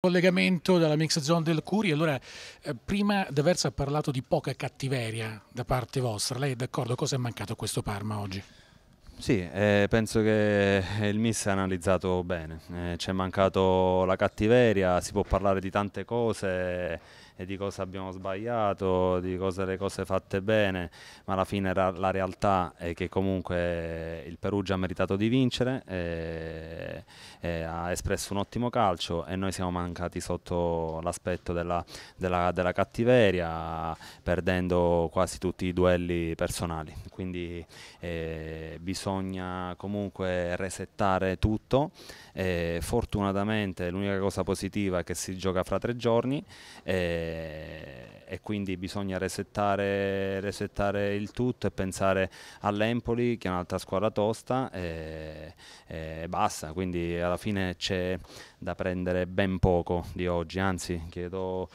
collegamento dalla mix zone del Curi. Allora, eh, prima D'Aversa ha parlato di poca cattiveria da parte vostra. Lei è d'accordo? Cosa è mancato a questo Parma oggi? Sì, eh, penso che eh, il miss ha analizzato bene. Eh, C'è mancato la cattiveria, si può parlare di tante cose di cosa abbiamo sbagliato, di cosa le cose fatte bene, ma alla fine la, la realtà è che comunque il Perugia ha meritato di vincere, e, e ha espresso un ottimo calcio e noi siamo mancati sotto l'aspetto della, della, della, cattiveria, perdendo quasi tutti i duelli personali. Quindi eh, bisogna comunque resettare tutto. Eh, fortunatamente l'unica cosa positiva è che si gioca fra tre giorni. Eh, eh, e, quindi bisogna resettare, resettare, il tutto e pensare all'Empoli che è un'altra squadra tosta e, e basta, quindi alla fine c'è da prendere ben poco di oggi, anzi chiedo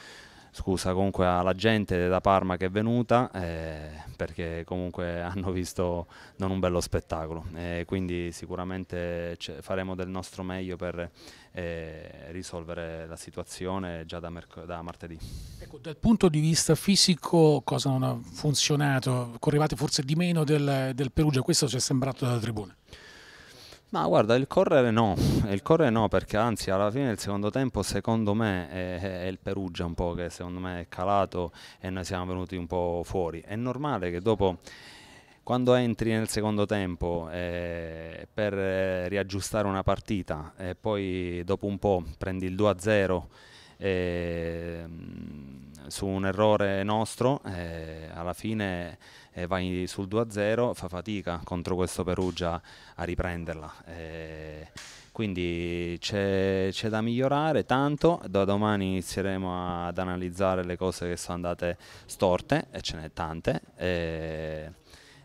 scusa comunque alla gente da Parma che è venuta eh, perché comunque hanno visto non un bello spettacolo eh, quindi sicuramente faremo del nostro meglio per eh, risolvere la situazione già da, da martedì. Ecco, dal punto di vista fisico cosa non ha funzionato? Correvate forse di meno del, del Perugia, questo ci è sembrato dalla tribuna. Ma guarda, il correre no, il correre no perché anzi alla fine del secondo tempo secondo me è, è, il Perugia un po' che secondo me è calato e noi siamo venuti un po' fuori. È normale che dopo quando entri nel secondo tempo eh, per eh, riaggiustare una partita e poi dopo un po' prendi il 2-0 eh, su un errore nostro, eh, alla fine eh, va sul 2-0, fa fatica contro questo Perugia a riprenderla. Eh, quindi c'è, da migliorare tanto, da domani inizieremo ad analizzare le cose che sono andate storte e ce ne sono tante eh,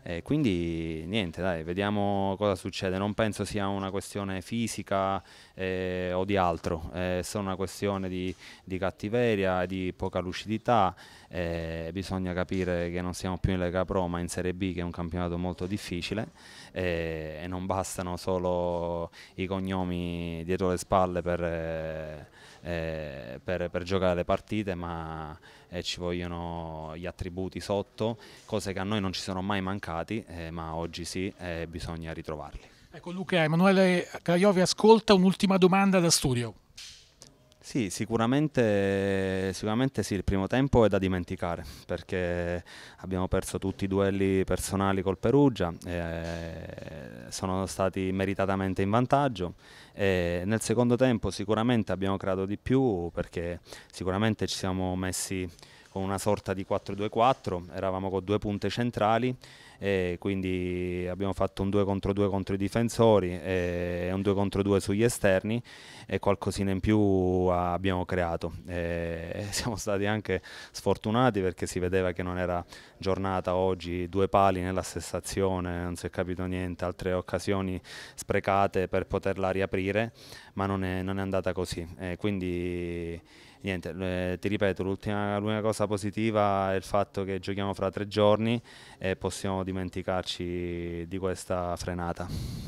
eh, quindi niente, dai, vediamo cosa succede. Non penso sia una questione fisica eh, o di altro, eh, è solo una questione di, di cattiveria, di poca lucidità. Eh, bisogna capire che non siamo più in Lega Pro ma in Serie B che è un campionato molto difficile eh, e non bastano solo i cognomi dietro le spalle per... Eh, eh, per, per, giocare le partite, ma eh, ci vogliono gli attributi sotto, cose che a noi non ci sono mai mancate mancati, eh, ma oggi sì, eh, bisogna ritrovarli. Ecco Luca, Emanuele Craiovi ascolta un'ultima domanda da studio. Sì, sicuramente, sicuramente, sì, il primo tempo è da dimenticare perché abbiamo perso tutti i duelli personali col Perugia, eh, sono stati meritatamente in vantaggio. Eh, nel secondo tempo sicuramente abbiamo creato di più perché sicuramente ci siamo messi con una sorta di 4-2-4, eravamo con due punte centrali e quindi abbiamo fatto un 2 contro 2 contro i difensori e un 2 contro 2 sugli esterni e qualcosina in più abbiamo creato. E siamo stati anche sfortunati perché si vedeva che non era giornata oggi, due pali nella stessa azione, non si è capito niente, altre occasioni sprecate per poterla riaprire, ma non è, non è andata così. E quindi niente, eh, ti ripeto, l'ultima, cosa positiva è il fatto che giochiamo fra tre giorni e possiamo dimenticarci di questa frenata.